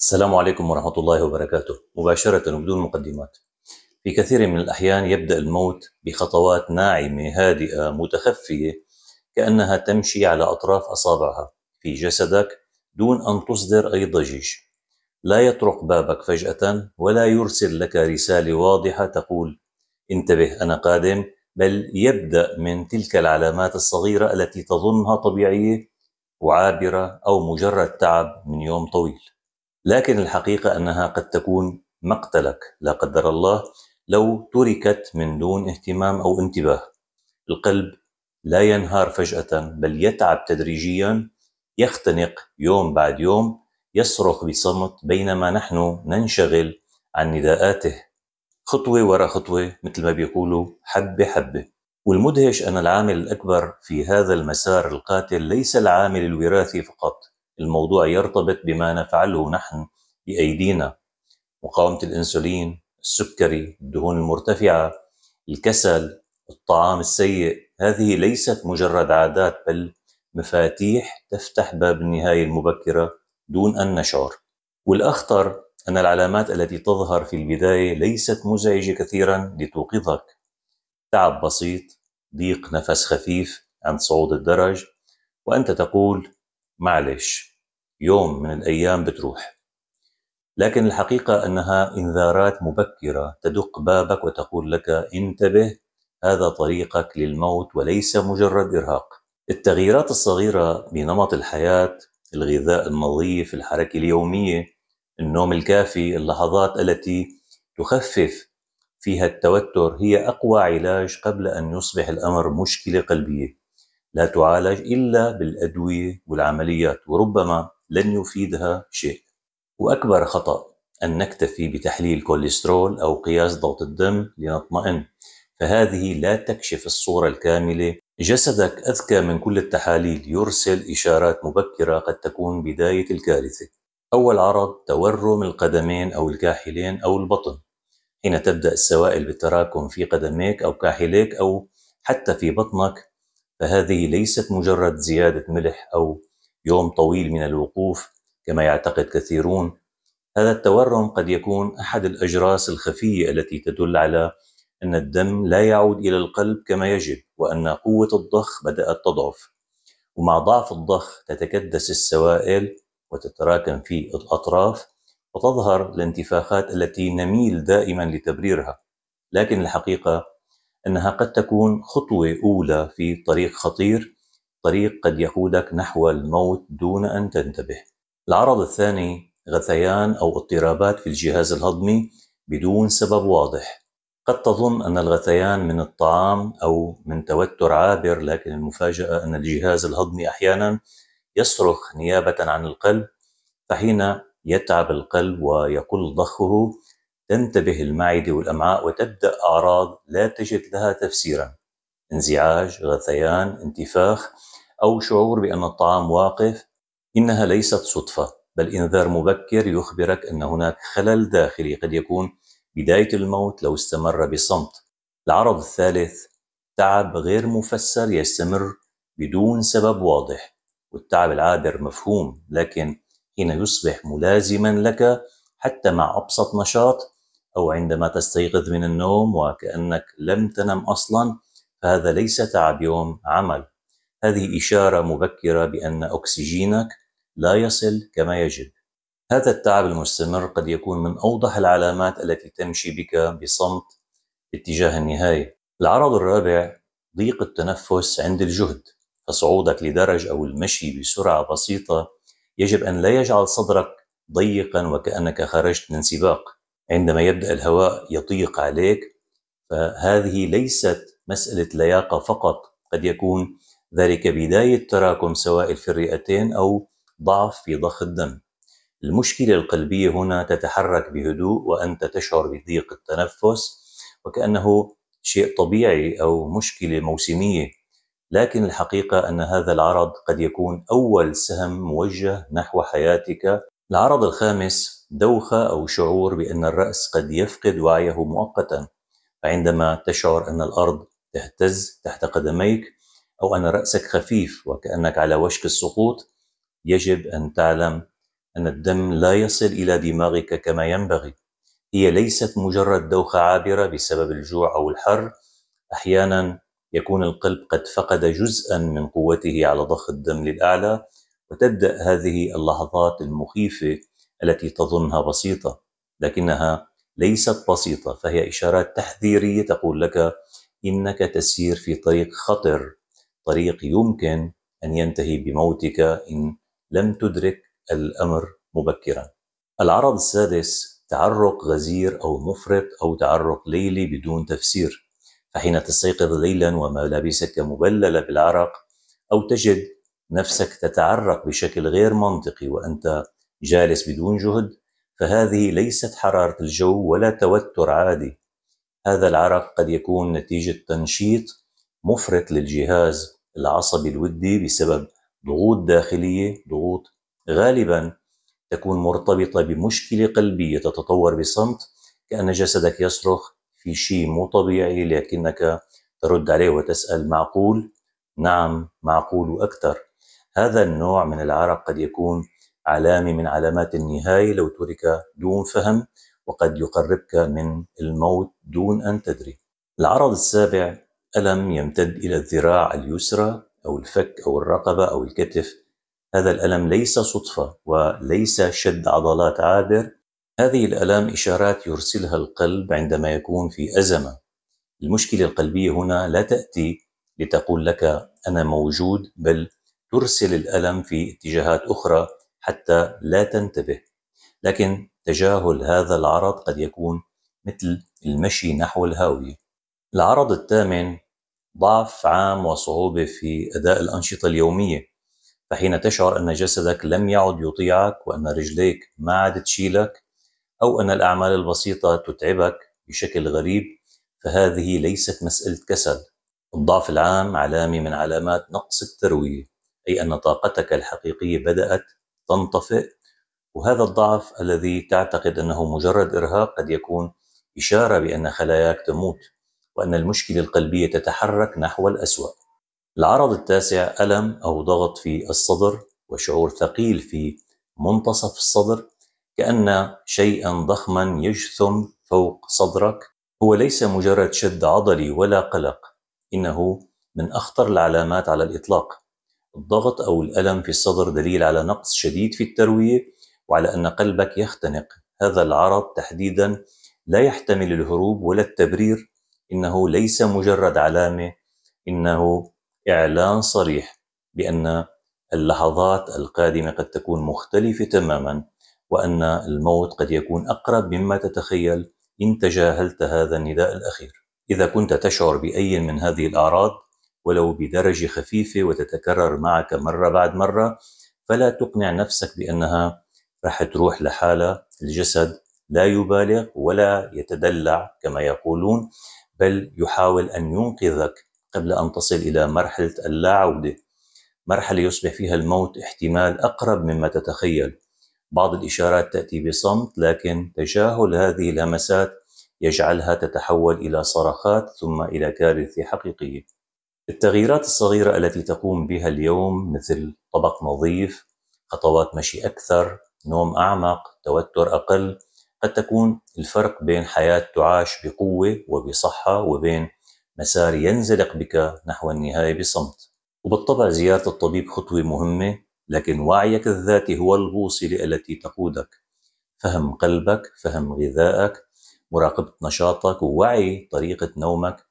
السلام عليكم ورحمة الله وبركاته مباشرة وبدون مقدمات في كثير من الأحيان يبدأ الموت بخطوات ناعمة هادئة متخفية كأنها تمشي على أطراف أصابعها في جسدك دون أن تصدر أي ضجيج لا يطرق بابك فجأة ولا يرسل لك رسالة واضحة تقول انتبه أنا قادم بل يبدأ من تلك العلامات الصغيرة التي تظنها طبيعية وعابرة أو مجرد تعب من يوم طويل لكن الحقيقة أنها قد تكون مقتلك لا قدر الله لو تركت من دون اهتمام أو انتباه القلب لا ينهار فجأة بل يتعب تدريجيا يختنق يوم بعد يوم يصرخ بصمت بينما نحن ننشغل عن نداءاته خطوة ورا خطوة مثل ما بيقولوا حبة حبة والمدهش أن العامل الأكبر في هذا المسار القاتل ليس العامل الوراثي فقط الموضوع يرتبط بما نفعله نحن بأيدينا مقاومة الأنسولين السكري الدهون المرتفعة الكسل الطعام السيء هذه ليست مجرد عادات بل مفاتيح تفتح باب النهاية المبكرة دون أن نشعر والأخطر أن العلامات التي تظهر في البداية ليست مزعجة كثيرا لتوقظك تعب بسيط ضيق نفس خفيف عند صعود الدرج وأنت تقول معلش يوم من الأيام بتروح لكن الحقيقة أنها إنذارات مبكرة تدق بابك وتقول لك انتبه هذا طريقك للموت وليس مجرد إرهاق التغييرات الصغيرة بنمط الحياة الغذاء النظيف الحركة اليومية النوم الكافي اللحظات التي تخفف فيها التوتر هي أقوى علاج قبل أن يصبح الأمر مشكلة قلبية لا تعالج إلا بالأدوية والعمليات وربما لن يفيدها شيء واكبر خطا ان نكتفي بتحليل كوليسترول او قياس ضغط الدم لنطمئن فهذه لا تكشف الصوره الكامله جسدك اذكى من كل التحاليل يرسل اشارات مبكره قد تكون بدايه الكارثه اول عرض تورم القدمين او الكاحلين او البطن حين تبدا السوائل بالتراكم في قدميك او كاحليك او حتى في بطنك فهذه ليست مجرد زياده ملح او يوم طويل من الوقوف كما يعتقد كثيرون هذا التورم قد يكون احد الاجراس الخفيه التي تدل على ان الدم لا يعود الى القلب كما يجب وان قوه الضخ بدات تضعف ومع ضعف الضخ تتكدس السوائل وتتراكم في الاطراف وتظهر الانتفاخات التي نميل دائما لتبريرها لكن الحقيقه انها قد تكون خطوه اولى في طريق خطير طريق قد يقودك نحو الموت دون أن تنتبه العرض الثاني غثيان أو اضطرابات في الجهاز الهضمي بدون سبب واضح قد تظن أن الغثيان من الطعام أو من توتر عابر لكن المفاجأة أن الجهاز الهضمي أحيانا يصرخ نيابة عن القلب فحين يتعب القلب ويقل ضخه تنتبه المعدة والأمعاء وتبدأ أعراض لا تجد لها تفسيرا انزعاج، غثيان، انتفاخ أو شعور بأن الطعام واقف إنها ليست صدفة بل إنذار مبكر يخبرك أن هناك خلل داخلي قد يكون بداية الموت لو استمر بصمت العرض الثالث تعب غير مفسر يستمر بدون سبب واضح والتعب العابر مفهوم لكن حين يصبح ملازما لك حتى مع أبسط نشاط أو عندما تستيقظ من النوم وكأنك لم تنم أصلا فهذا ليس تعب يوم عمل هذه إشارة مبكرة بأن أكسجينك لا يصل كما يجب. هذا التعب المستمر قد يكون من أوضح العلامات التي تمشي بك بصمت باتجاه النهاية. العرض الرابع ضيق التنفس عند الجهد، فصعودك لدرج أو المشي بسرعة بسيطة يجب أن لا يجعل صدرك ضيقا وكأنك خرجت من سباق. عندما يبدأ الهواء يضيق عليك فهذه ليست مسألة لياقة فقط، قد يكون ذلك بداية تراكم سوائل في الرئتين أو ضعف في ضخ الدم المشكلة القلبية هنا تتحرك بهدوء وأنت تشعر بضيق التنفس وكأنه شيء طبيعي أو مشكلة موسمية لكن الحقيقة أن هذا العرض قد يكون أول سهم موجه نحو حياتك العرض الخامس دوخة أو شعور بأن الرأس قد يفقد وعيه مؤقتا فعندما تشعر أن الأرض تهتز تحت قدميك أو أن رأسك خفيف وكأنك على وشك السقوط يجب أن تعلم أن الدم لا يصل إلى دماغك كما ينبغي هي ليست مجرد دوخة عابرة بسبب الجوع أو الحر أحيانا يكون القلب قد فقد جزءا من قوته على ضخ الدم للأعلى وتبدأ هذه اللحظات المخيفة التي تظنها بسيطة لكنها ليست بسيطة فهي إشارات تحذيرية تقول لك إنك تسير في طريق خطر طريق يمكن أن ينتهي بموتك إن لم تدرك الأمر مبكرا العرض السادس تعرق غزير أو مفرط أو تعرق ليلي بدون تفسير فحين تستيقظ ليلا وملابسك مبللة بالعرق أو تجد نفسك تتعرق بشكل غير منطقي وأنت جالس بدون جهد فهذه ليست حرارة الجو ولا توتر عادي هذا العرق قد يكون نتيجة تنشيط مفرط للجهاز العصبي الودي بسبب ضغوط داخلية ضغوط غالبا تكون مرتبطة بمشكلة قلبية تتطور بصمت كأن جسدك يصرخ في شيء مو طبيعي لكنك ترد عليه وتسأل معقول؟ نعم معقول وأكثر هذا النوع من العرق قد يكون علامة من علامات النهاية لو ترك دون فهم وقد يقربك من الموت دون أن تدري العرض السابع ألم يمتد إلى الذراع اليسرى أو الفك أو الرقبة أو الكتف هذا الألم ليس صدفة وليس شد عضلات عابر هذه الألام إشارات يرسلها القلب عندما يكون في أزمة المشكلة القلبية هنا لا تأتي لتقول لك أنا موجود بل ترسل الألم في اتجاهات أخرى حتى لا تنتبه لكن تجاهل هذا العرض قد يكون مثل المشي نحو الهاوية العرض الثامن ضعف عام وصعوبة في أداء الأنشطة اليومية فحين تشعر أن جسدك لم يعد يطيعك وأن رجليك ما عاد تشيلك أو أن الأعمال البسيطة تتعبك بشكل غريب فهذه ليست مسألة كسل الضعف العام علامة من علامات نقص التروية أي أن طاقتك الحقيقية بدأت تنطفئ وهذا الضعف الذي تعتقد أنه مجرد إرهاق قد يكون إشارة بأن خلاياك تموت وأن المشكلة القلبية تتحرك نحو الأسوأ. العرض التاسع ألم أو ضغط في الصدر وشعور ثقيل في منتصف الصدر كأن شيئا ضخما يجثم فوق صدرك هو ليس مجرد شد عضلي ولا قلق إنه من أخطر العلامات على الإطلاق الضغط أو الألم في الصدر دليل على نقص شديد في التروية وعلى أن قلبك يختنق هذا العرض تحديدا لا يحتمل الهروب ولا التبرير انه ليس مجرد علامه انه اعلان صريح بان اللحظات القادمه قد تكون مختلفه تماما وان الموت قد يكون اقرب مما تتخيل ان تجاهلت هذا النداء الاخير. اذا كنت تشعر باي من هذه الاعراض ولو بدرجه خفيفه وتتكرر معك مره بعد مره فلا تقنع نفسك بانها رح تروح لحالها الجسد لا يبالغ ولا يتدلع كما يقولون بل يحاول أن ينقذك قبل أن تصل إلى مرحلة اللاعوده مرحلة يصبح فيها الموت احتمال أقرب مما تتخيل بعض الإشارات تأتي بصمت لكن تجاهل هذه الهمسات يجعلها تتحول إلى صرخات ثم إلى كارثة حقيقية التغييرات الصغيرة التي تقوم بها اليوم مثل طبق نظيف خطوات مشي أكثر نوم أعمق توتر أقل قد تكون الفرق بين حياة تعاش بقوة وبصحة وبين مسار ينزلق بك نحو النهاية بصمت وبالطبع زيارة الطبيب خطوة مهمة لكن وعيك الذاتي هو البوصلة التي تقودك فهم قلبك فهم غذائك مراقبة نشاطك ووعي طريقة نومك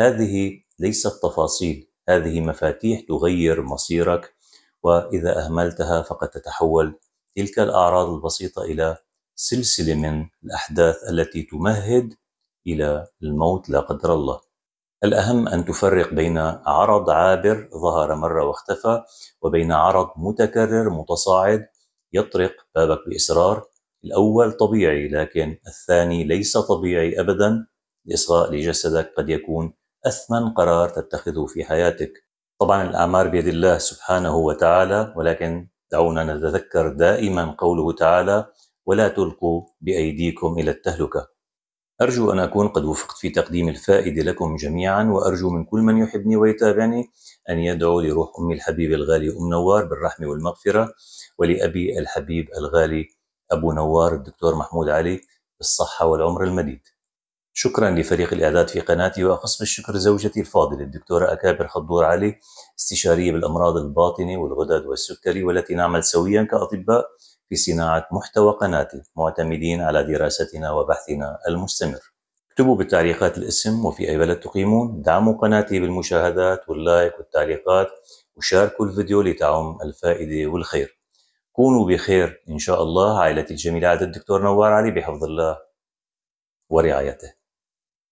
هذه ليست تفاصيل هذه مفاتيح تغير مصيرك وإذا أهملتها فقد تتحول تلك الأعراض البسيطة إلى سلسله من الاحداث التي تمهد الى الموت لا قدر الله. الاهم ان تفرق بين عرض عابر ظهر مره واختفى وبين عرض متكرر متصاعد يطرق بابك باصرار. الاول طبيعي لكن الثاني ليس طبيعي ابدا. الاصغاء لجسدك قد يكون اثمن قرار تتخذه في حياتك. طبعا الاعمار بيد الله سبحانه وتعالى ولكن دعونا نتذكر دائما قوله تعالى ولا تلقوا بأيديكم إلى التهلكة أرجو أن أكون قد وفقت في تقديم الفائدة لكم جميعا وأرجو من كل من يحبني ويتابعني أن يدعو لروح أمي الحبيب الغالي أم نوار بالرحمة والمغفرة ولأبي الحبيب الغالي أبو نوار الدكتور محمود علي بالصحة والعمر المديد شكرا لفريق الإعداد في قناتي وأخص بالشكر زوجتي الفاضلة الدكتورة أكابر خضور علي استشارية بالأمراض الباطنة والغدد والسكري والتي نعمل سويا كأطباء في صناعة محتوى قناتي معتمدين على دراستنا وبحثنا المستمر اكتبوا بالتعليقات الاسم وفي أي بلد تقيمون دعموا قناتي بالمشاهدات واللايك والتعليقات وشاركوا الفيديو لتعم الفائدة والخير كونوا بخير إن شاء الله عائلتي الجميلة عدد الدكتور نوار علي بحفظ الله ورعايته